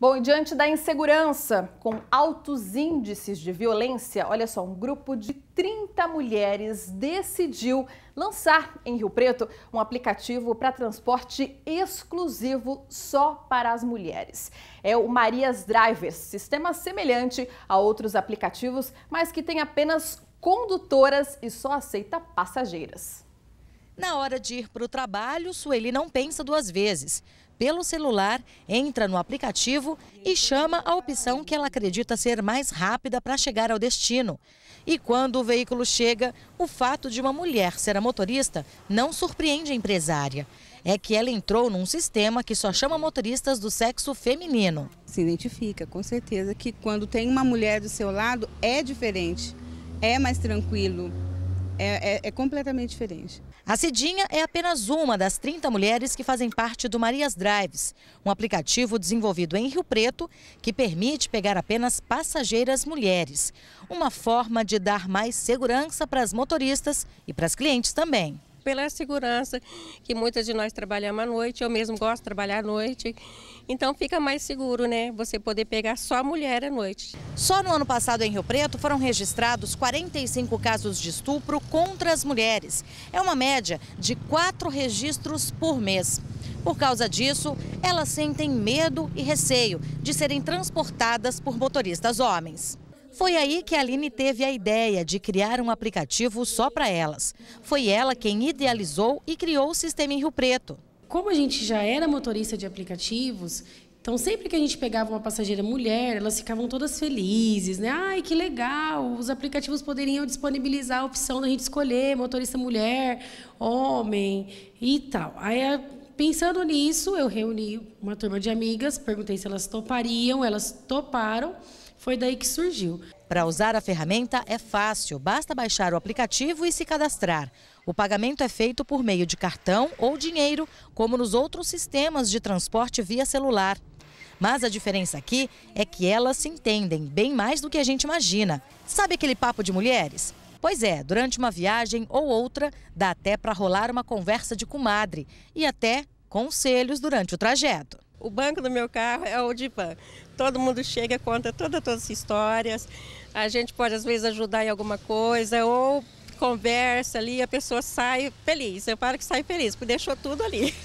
Bom, e diante da insegurança, com altos índices de violência, olha só, um grupo de 30 mulheres decidiu lançar em Rio Preto um aplicativo para transporte exclusivo só para as mulheres. É o Marias Drivers, sistema semelhante a outros aplicativos, mas que tem apenas condutoras e só aceita passageiras. Na hora de ir para o trabalho, Sueli não pensa duas vezes. Pelo celular, entra no aplicativo e chama a opção que ela acredita ser mais rápida para chegar ao destino. E quando o veículo chega, o fato de uma mulher ser a motorista não surpreende a empresária. É que ela entrou num sistema que só chama motoristas do sexo feminino. Se identifica, com certeza, que quando tem uma mulher do seu lado é diferente, é mais tranquilo, é, é, é, completamente diferente. A Cidinha é apenas uma das 30 mulheres que fazem parte do Marias Drives, um aplicativo desenvolvido em Rio Preto que permite pegar apenas passageiras mulheres. Uma forma de dar mais segurança para as motoristas e para as clientes também pela segurança, que muitas de nós trabalhamos à noite, eu mesmo gosto de trabalhar à noite. Então fica mais seguro, né? Você poder pegar só mulher à noite. Só no ano passado em Rio Preto foram registrados 45 casos de estupro contra as mulheres. É uma média de quatro registros por mês. Por causa disso, elas sentem medo e receio de serem transportadas por motoristas homens. Foi aí que a Aline teve a ideia de criar um aplicativo só para elas. Foi ela quem idealizou e criou o sistema em Rio Preto. Como a gente já era motorista de aplicativos, então, sempre que a gente pegava uma passageira mulher, elas ficavam todas felizes, né? Ai, que legal! Os aplicativos poderiam disponibilizar a opção da gente escolher motorista mulher, homem e tal. Aí, pensando nisso, eu reuni uma turma de amigas, perguntei se elas topariam, elas toparam. Foi daí que surgiu. Para usar a ferramenta é fácil, basta baixar o aplicativo e se cadastrar. O pagamento é feito por meio de cartão ou dinheiro, como nos outros sistemas de transporte via celular. Mas a diferença aqui é que elas se entendem bem mais do que a gente imagina. Sabe aquele papo de mulheres? Pois é, durante uma viagem ou outra, dá até para rolar uma conversa de comadre e até conselhos durante o trajeto. O banco do meu carro é o Divan. Todo mundo chega, conta toda, todas as histórias. A gente pode, às vezes, ajudar em alguma coisa ou conversa ali, a pessoa sai feliz. Eu falo que sai feliz, porque deixou tudo ali.